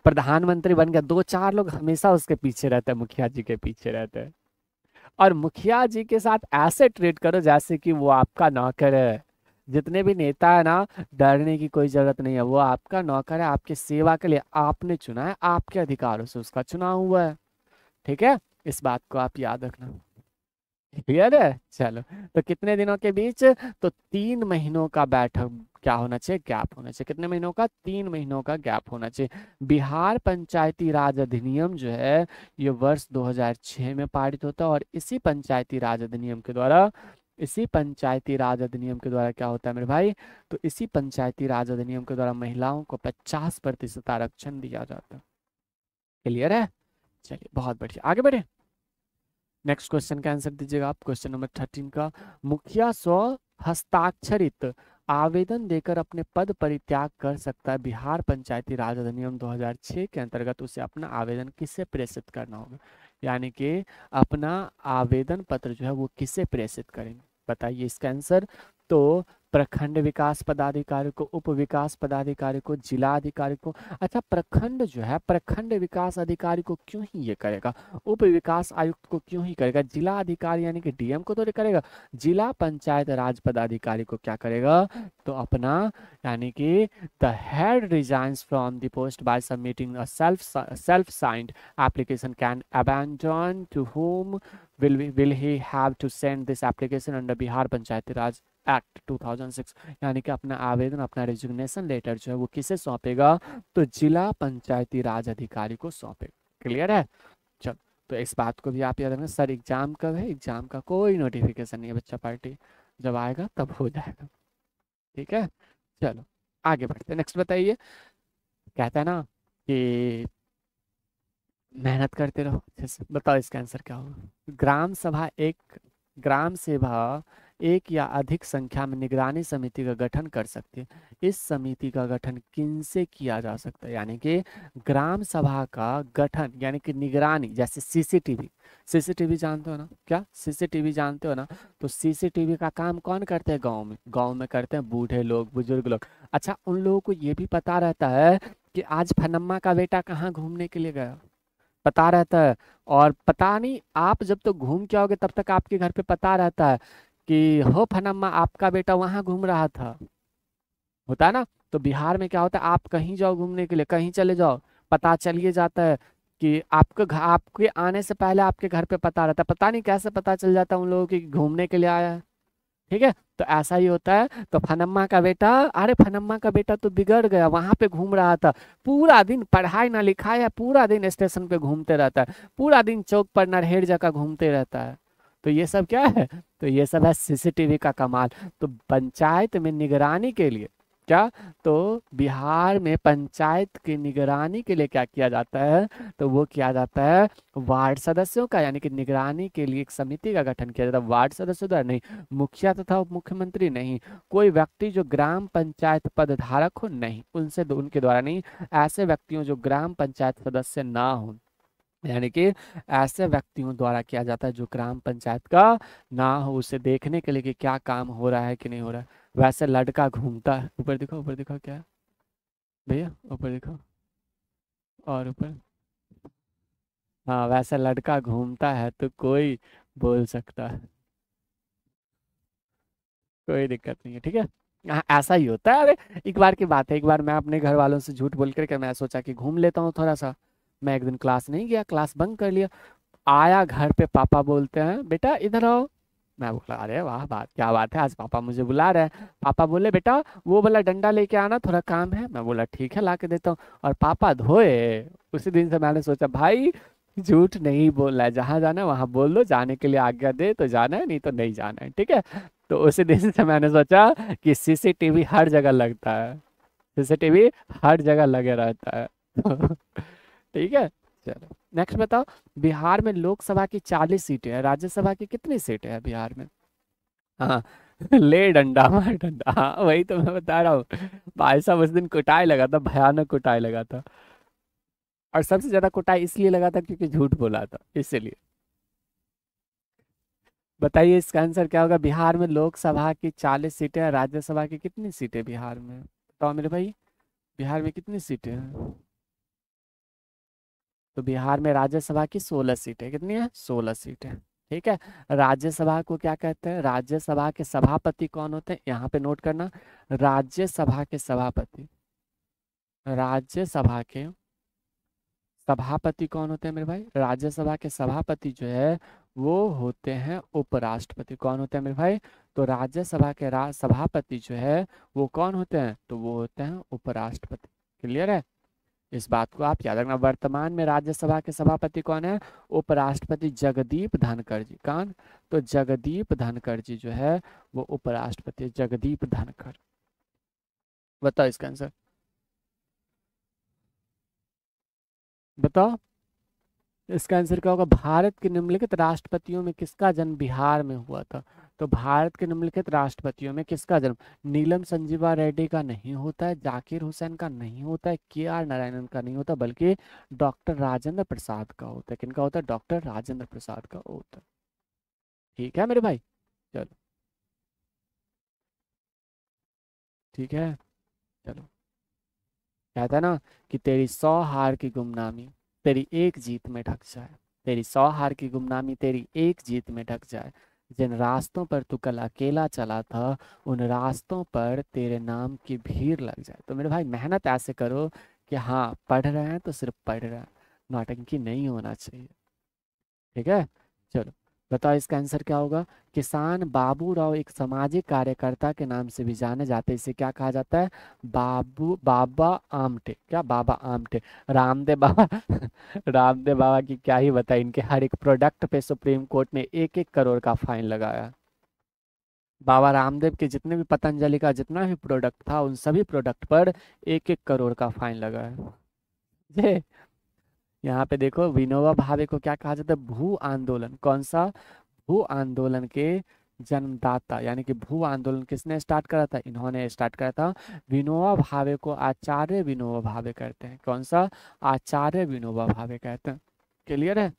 प्रधानमंत्री बन गया दो चार लोग हमेशा उसके पीछे रहते हैं मुखिया जी के पीछे रहते हैं और मुखिया जी के साथ ऐसे ट्रीट करो जैसे कि वो आपका नौकर है जितने भी नेता है ना डरने की कोई जरूरत नहीं है वो आपका नौकर है आपके सेवा के लिए आपने चुना है आपके अधिकारों से उसका चुनाव हुआ है ठीक है इस बात को आप याद रखना क्लियर है चलो तो कितने दिनों के बीच तो तीन महीनों का बैठक क्या होना चाहिए गैप होना चाहिए कितने महीनों का तीन महीनों का गैप होना चाहिए बिहार पंचायती राज अधिनियम जो है ये वर्ष 2006 में पारित होता है और इसी पंचायती राज अधिनियम के द्वारा इसी पंचायती राज अधिनियम के द्वारा क्या होता है मेरे भाई तो इसी पंचायती राज अधिनियम के द्वारा महिलाओं को पचास प्रतिशत आरक्षण दिया जाता क्लियर है चलिए बहुत बढ़िया आगे बढ़े नेक्स्ट क्वेश्चन का आंसर दीजिएगा आप क्वेश्चन नंबर थर्टीन का मुखिया स्व हस्ताक्षरित आवेदन देकर अपने पद परित्याग कर सकता है बिहार पंचायती राज अधिनियम 2006 के अंतर्गत उसे अपना आवेदन किससे प्रेषित करना होगा यानी कि अपना आवेदन पत्र जो है वो किससे प्रेषित करेंगे बताइए इसका आंसर तो प्रखंड विकास पदाधिकारी को उप विकास पदाधिकारी को जिला अधिकारी को अच्छा प्रखंड जो है प्रखंड विकास अधिकारी को क्यों ही ये करेगा उप विकास आयुक्त को क्यों ही करेगा जिला अधिकारी यानी कि डीएम को तो करेगा जिला पंचायत राज पदाधिकारी को क्या करेगा तो अपना यानी कि the head resigns from the post by submitting a self self signed application can abandon to home will we, will he have to send this application under Bihar Panchayati Raj act 2006 यानी कि अपना आवेदन अपना resignation letter जो है वो किसे सौंपेगा तो जिला पंचायती राज अधिकारी को सौंपेगा क्लियर है चलो तो इस बात को भी आप याद रखना सर एग्जाम कब है एग्जाम का कोई नोटिफिकेशन नहीं है बच्चा पार्टी जब आएगा तब हो जाएगा ठीक है चलो आगे बढ़ते नेक्स्ट बताइए कहता है ना कि मेहनत करते रहो अच्छे से बताओ इसका आंसर क्या होगा ग्राम सभा एक ग्राम सेवा एक या अधिक संख्या में निगरानी समिति का गठन कर सकते हैं इस समिति का गठन किनसे किया जा सकता है यानी कि ग्राम सभा का गठन यानी कि निगरानी जैसे सीसीटीवी सीसीटीवी जानते हो ना क्या सीसीटीवी जानते हो ना तो सीसीटीवी का काम कौन करते हैं गांव में गांव में करते हैं बूढ़े लोग बुजुर्ग लोग अच्छा उन लोगों को ये भी पता रहता है कि आज फनम्मा का बेटा कहाँ घूमने के लिए गया पता रहता है और पता नहीं आप जब तक तो घूम के आओगे तब तक आपके घर पे पता रहता है कि हो फनम्मा आपका बेटा वहाँ घूम रहा था होता है ना तो बिहार में क्या होता है आप कहीं जाओ घूमने के लिए कहीं चले जाओ पता चलिए जाता है कि आपके आपके आने से पहले आपके घर पे पता रहता है पता नहीं कैसे पता चल जाता है उन लोगों की घूमने के लिए आया है ठीक है तो ऐसा ही होता है तो फनम्मा का बेटा अरे फनम्मा का बेटा तो बिगड़ गया वहाँ पे घूम रहा था पूरा दिन पढ़ाई ना लिखाई है पूरा दिन स्टेशन पे घूमते रहता है पूरा दिन चौक पर नरहेड़ जगह घूमते रहता है तो ये सब क्या है तो ये सब है सीसीटीवी का कमाल तो पंचायत में निगरानी के लिए क्या तो बिहार में पंचायत की निगरानी के लिए क्या किया जाता है तो वो किया जाता है वार्ड सदस्यों का यानी कि निगरानी के लिए एक समिति का गठन किया जाता है वार्ड सदस्यों द्वारा नहीं मुखिया तथा उप मुख्यमंत्री नहीं कोई व्यक्ति जो ग्राम पंचायत पद धारक हो नहीं उनसे उनके द्वारा नहीं ऐसे व्यक्तियों जो ग्राम पंचायत सदस्य ना हो यानी कि ऐसे व्यक्तियों द्वारा किया जाता है जो ग्राम पंचायत का ना हो उसे देखने के लिए कि क्या काम हो रहा है कि नहीं हो रहा है वैसे लड़का घूमता है ऊपर दिखाओ ऊपर दिखाओ क्या भैया ऊपर दिखाओ और ऊपर हाँ वैसे लड़का घूमता है तो कोई बोल सकता है कोई दिक्कत नहीं है ठीक है हाँ, ऐसा ही होता है अरे एक बार की बात है एक बार मैं अपने घर वालों से झूठ बोल करके मैं सोचा कि घूम लेता हूँ थोड़ा सा मैं एक दिन क्लास नहीं गया क्लास बंक कर लिया आया घर पे पापा बोलते हैं बेटा इधर आओ मैं बोला अरे वाह बात क्या बात है आज पापा मुझे बुला रहे हैं पापा बोले बेटा वो बोला डंडा लेके आना थोड़ा काम है मैं बोला ठीक है ला के देता हूँ और पापा धोए उसी दिन से मैंने सोचा भाई झूठ नहीं बोलना है जहाँ जाना है वहाँ बोल दो जाने के लिए आज्ञा दे तो जाना है नहीं तो नहीं जाना है ठीक है तो उसी दिन से मैंने सोचा कि सीसीटीवी हर जगह लगता है सीसीटीवी हर जगह लगे रहता है ठीक है चलो नेक्स्ट बताओ बिहार में लोकसभा की चालीस सीटें हैं राज्यसभा की कितनी सीटें हैं बिहार में हाँ ले डंडा मार डंडा हाँ वही तो मैं बता रहा हूँ भाई साहब उस दिन कुटाई लगा था भयानक कुटाई लगा था और सबसे ज्यादा कुटाई इसलिए लगा था क्योंकि झूठ बोला था इसीलिए बताइए इसका आंसर क्या होगा बिहार में लोकसभा की चालीस सीटें हैं राज्यसभा की कितनी सीटें बिहार में बताओ मेरे भाई बिहार में कितनी सीटें हैं तो बिहार में राज्यसभा की सोलह सीटें कितनी है सोलह सीटें ठीक है राज्यसभा को क्या कहते हैं राज्यसभा के सभापति कौन होते हैं यहाँ पे नोट करना राज्यसभा के सभापति राज्यसभा के सभापति कौन होते हैं मेरे भाई राज्यसभा के सभापति जो है वो होते हैं उपराष्ट्रपति कौन होते हैं मेरे भाई तो राज्यसभा के रा, सभापति जो है वो कौन होते हैं तो वो होते हैं उपराष्ट्रपति क्लियर है इस बात को आप याद रखना वर्तमान में राज्यसभा के सभापति कौन है उपराष्ट्रपति जगदीप धनखड़ जी कौन तो जगदीप धनखड़ जी जो है वो उपराष्ट्रपति जगदीप धनखड़ बताओ इसका आंसर बताओ इसका आंसर क्या होगा भारत के निम्नलिखित राष्ट्रपतियों में किसका जन्म बिहार में हुआ था तो भारत के निम्नलिखित राष्ट्रपतियों में किसका जन्म नीलम संजीवा रेड्डी का नहीं होता है जाकिर हुसैन का नहीं होता है के आर नारायणन का नहीं होता बल्कि डॉक्टर राजेंद्र प्रसाद का होता है किनका होता है डॉक्टर राजेंद्र प्रसाद का होता है ठीक है मेरे भाई चलो ठीक है चलो कहता है ना कि तेरी सौ हार की गुमनामी तेरी एक जीत में ढक जाए तेरी सौ हार की गुमनामी तेरी एक जीत में ढक जाए जिन रास्तों पर तू कल अकेला चला था उन रास्तों पर तेरे नाम की भीड़ लग जाए तो मेरे भाई मेहनत ऐसे करो कि हाँ पढ़ रहे हैं तो सिर्फ पढ़ रहे हैं नौटंकी नहीं होना चाहिए ठीक है चलो बताओ इसका आंसर क्या होगा किसान बाबू राव एक सामाजिक कार्यकर्ता के नाम से भी जाने जाते हैं इसे क्या कहा जाता है बाबू बाबा आमटे क्या बाबा आमटे रामदेव बाबा रामदेव बाबा की क्या ही बताए इनके हर एक प्रोडक्ट पे सुप्रीम कोर्ट ने एक एक करोड़ का फाइन लगाया बाबा रामदेव के जितने भी पतंजलि का जितना भी प्रोडक्ट था उन सभी प्रोडक्ट पर एक एक करोड़ का फाइन लगाया है यहाँ पे देखो विनोबा भावे को क्या कहा जाता है भू आंदोलन कौन सा भू आंदोलन के जन्मदाता यानी कि भू आंदोलन किसने स्टार्ट करा था इन्होंने स्टार्ट करा था विनोबा भावे को आचार्य विनोबा भावे कहते हैं कौन सा आचार्य विनोबा भावे कहते हैं क्लियर है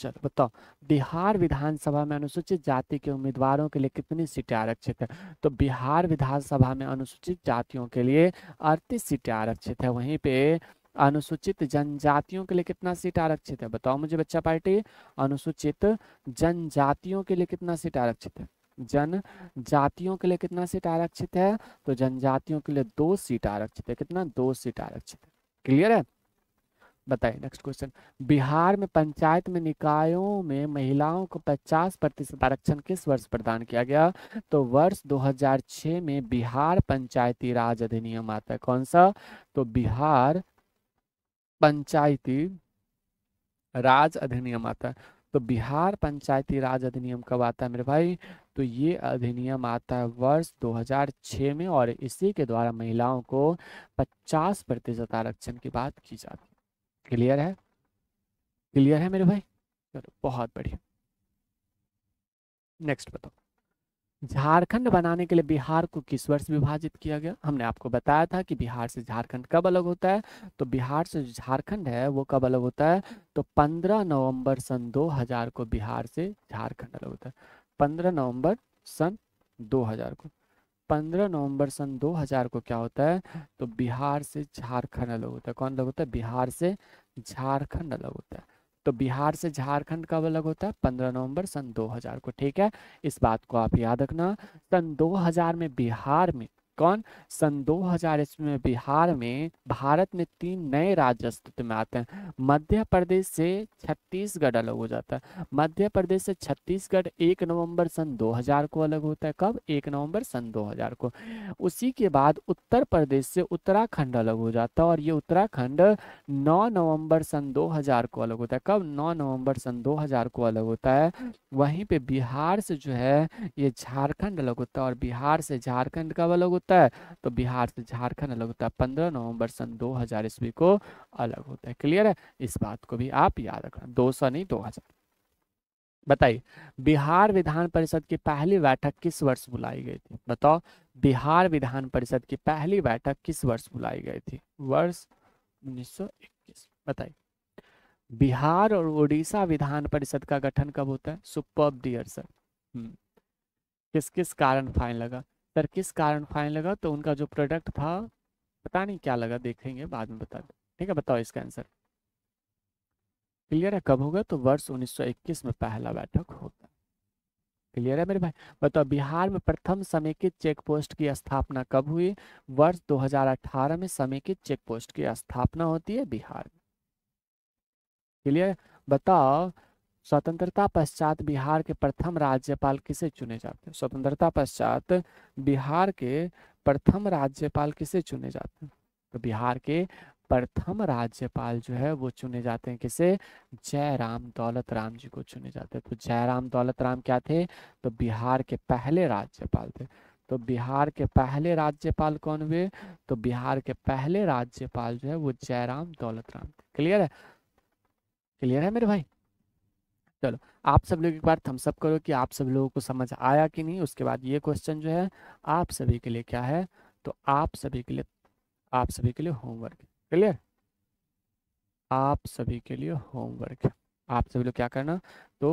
चलो बताओ बिहार विधानसभा में अनुसूचित जाति के उम्मीदवारों के लिए कितनी सीटें आरक्षित है तो बिहार विधानसभा में अनुसूचित जातियों के लिए अड़तीस सीटें आरक्षित है वहीं पे अनुसूचित जनजातियों के लिए कितना सीट आरक्षित है बताओ मुझे बच्चा पार्टी अनुसूचित जनजातियों के लिए कितना सीट आरक्षित है जनजातियों के लिए कितना सीट आरक्षित है तो जनजातियों के लिए दो सीट आरक्षित है कितना दो सीट आरक्षित है क्लियर है बताइए नेक्स्ट क्वेश्चन बिहार में पंचायत में निकायों में महिलाओं को 50 प्रतिशत आरक्षण किस वर्ष प्रदान किया गया तो वर्ष 2006 में बिहार पंचायती राज अधिनियम आता है कौन सा तो बिहार पंचायती राज अधिनियम आता है तो बिहार पंचायती राज अधिनियम कब आता है मेरे भाई तो ये अधिनियम आता है वर्ष 2006 में और इसी के द्वारा महिलाओं को 50 प्रतिशत आरक्षण की बात की जाती है क्लियर है क्लियर है मेरे भाई चलो बहुत बढ़िया नेक्स्ट बताओ झारखंड बनाने के लिए बिहार को किस वर्ष विभाजित किया गया हमने आपको बताया था कि बिहार से झारखंड कब अलग होता है तो बिहार से झारखंड है वो कब अलग होता है तो 15 नवंबर सन 2000 को बिहार से झारखंड अलग होता है 15 नवंबर सन 2000 को 15 नवंबर सन 2000 को क्या होता है तो बिहार से झारखंड अलग होता है कौन अलग होता है बिहार से झारखंड अलग होता है तो बिहार से झारखंड कब अलग होता है पंद्रह नवंबर सन 2000 को ठीक है इस बात को आप याद रखना सन 2000 में बिहार में कौन सन 2000 ईस्वी में बिहार में भारत में तीन नए राज्य अस्तित्व में आते हैं मध्य प्रदेश से छत्तीसगढ़ अलग हो जाता है मध्य प्रदेश से छत्तीसगढ़ एक नवंबर सन 2000 को अलग होता है कब एक नवंबर सन 2000 को उसी के बाद उत्तर प्रदेश से उत्तराखंड अलग हो जाता है और ये उत्तराखंड नौ नवम्बर सन दो को अलग होता है कब नौ नवम्बर सन दो को अलग होता है वहीं पे बिहार से जो है ये झारखंड अलग होता है और बिहार से झारखंड कब अलग होता है होता है तो बिहार से झारखंड अलग होता है पंद्रह नवंबर सन दो हजार ईस्वी को अलग होता है क्लियर है इस बात को भी आप याद रखना दो सौ नहीं दो हजार बताइए बिहार विधान परिषद की पहली बैठक किस वर्ष बुलाई गई थी बताओ बिहार विधान परिषद की पहली बैठक किस वर्ष बुलाई गई थी वर्ष 1921 बताइए बिहार और उड़ीसा विधान परिषद का गठन कब होता है सुपर डियर सर हम्म, किस किस कारण फाइन लगा सर किस कारण फाइन लगा तो उनका जो प्रोडक्ट था पता नहीं क्या लगा देखेंगे बाद में बता दें ठीक है बताओ इसका आंसर क्लियर है कब होगा तो वर्ष 1921 में पहला बैठक होगा क्लियर है मेरे भाई बताओ बिहार में प्रथम समेकित चेक पोस्ट की स्थापना कब हुई वर्ष 2018 में समेकित चेक पोस्ट की स्थापना होती है बिहार में क्लियर बताओ स्वतंत्रता पश्चात बिहार के प्रथम राज्यपाल किसे चुने जाते हैं स्वतंत्रता पश्चात बिहार के प्रथम राज्यपाल किसे चुने जाते हैं तो बिहार के प्रथम राज्यपाल जो है वो चुने जाते हैं किसे जयराम दौलत राम जी को चुने जाते हैं तो जयराम दौलत राम क्या थे तो बिहार के पहले राज्यपाल थे तो बिहार के पहले राज्यपाल कौन हुए तो बिहार के पहले राज्यपाल जो है वो जयराम दौलत राम थे क्लियर है क्लियर है मेरे भाई चलो आप सब लोग एक बार थम्सअप करो कि आप सब लोगों को समझ आया कि नहीं उसके बाद ये क्वेश्चन जो है आप सभी के लिए क्या है तो आप सभी के लिए आप सभी के लिए होमवर्क क्लियर आप सभी के लिए होमवर्क आप सभी लोग क्या करना तो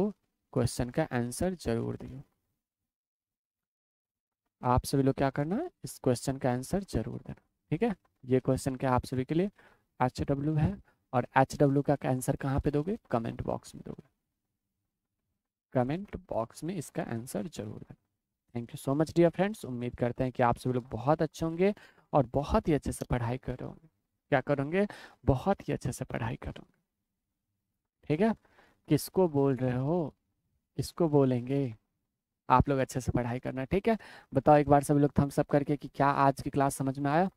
क्वेश्चन का आंसर जरूर दियो आप सभी लोग क्या करना इस क्वेश्चन का आंसर जरूर देना ठीक है ये क्वेश्चन क्या आप सभी के लिए एच डब्ल्यू है और एच डब्ल्यू का आंसर कहाँ पे दोगे कमेंट बॉक्स में दोगे कमेंट बॉक्स में इसका आंसर जरूर दें thank you so much dear friends उम्मीद करते हैं कि आप सभी लोग बहुत अच्छे होंगे और बहुत ही अच्छे से पढ़ाई कर रहे होंगे क्या करोगे बहुत ही अच्छे से पढ़ाई करोगे ठीक है किसको बोल रहे हो किसको बोलेंगे आप लोग अच्छे से पढ़ाई करना ठीक है बताओ एक बार सभी लोग थम्स अप करके कि क्या आज की क्लास समझ में आया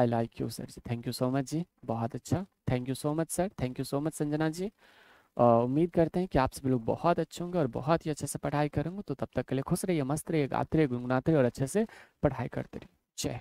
I like you sir ji thank you so much ji बहुत अच्छा thank you so much sir thank you so much Sanjana ji उम्मीद करते हैं कि आप सभी लोग बहुत अच्छे होंगे और बहुत ही अच्छे से पढ़ाई करेंगे तो तब तक के लिए खुश रहिए मस्त रहिए गाते रहिए गुनगुनाते रहिए और अच्छे से पढ़ाई करते रहिए जय